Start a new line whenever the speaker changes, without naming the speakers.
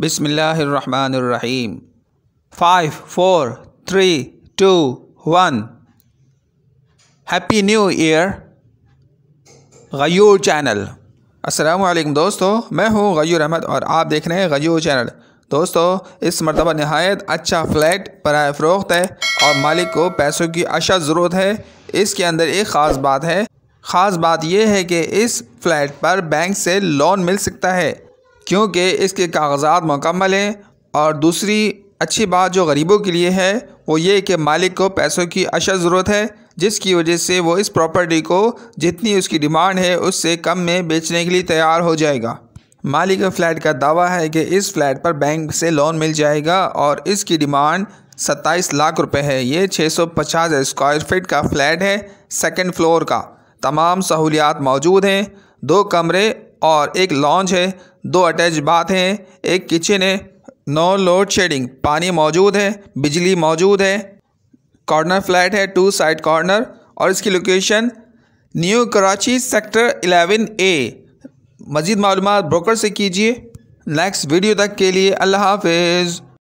बिसमीम five four three two one happy new year गयूर channel वालेकुम दोस्तों मैं हूँ गयूर अहमद और आप देख रहे हैं गयूर चैनल दोस्तों इस मरतबा नहायत अच्छा फ्लैट बर फ़रोख्त है और मालिक को पैसों की अशद ज़रूरत है इसके अंदर एक ख़ास बात है ख़ास बात यह है कि इस फ्लैट पर बैंक से लोन मिल सकता है क्योंकि इसके कागजात मुकम्मल हैं और दूसरी अच्छी बात जो गरीबों के लिए है वो ये कि मालिक को पैसों की अशद ज़रूरत है जिसकी वजह से वो इस प्रॉपर्टी को जितनी उसकी डिमांड है उससे कम में बेचने के लिए तैयार हो जाएगा मालिक फ़्लैट का दावा है कि इस फ्लैट पर बैंक से लोन मिल जाएगा और इसकी डिमांड सत्ताईस लाख रुपए है ये 650 स्क्वायर फीट का फ्लैट है सेकंड फ्लोर का तमाम सहूलियात मौजूद हैं दो कमरे और एक लॉन्च है दो अटैच बाथ हैं एक किचन है नो लोड शेडिंग पानी मौजूद है बिजली मौजूद है कॉर्नर फ्लैट है टू साइड कॉर्नर और इसकी location New Karachi sector 11 A मज़ीद मालूम ब्रोकर से कीजिए नेक्स्ट वीडियो तक के लिए अल्लाह हाफिज़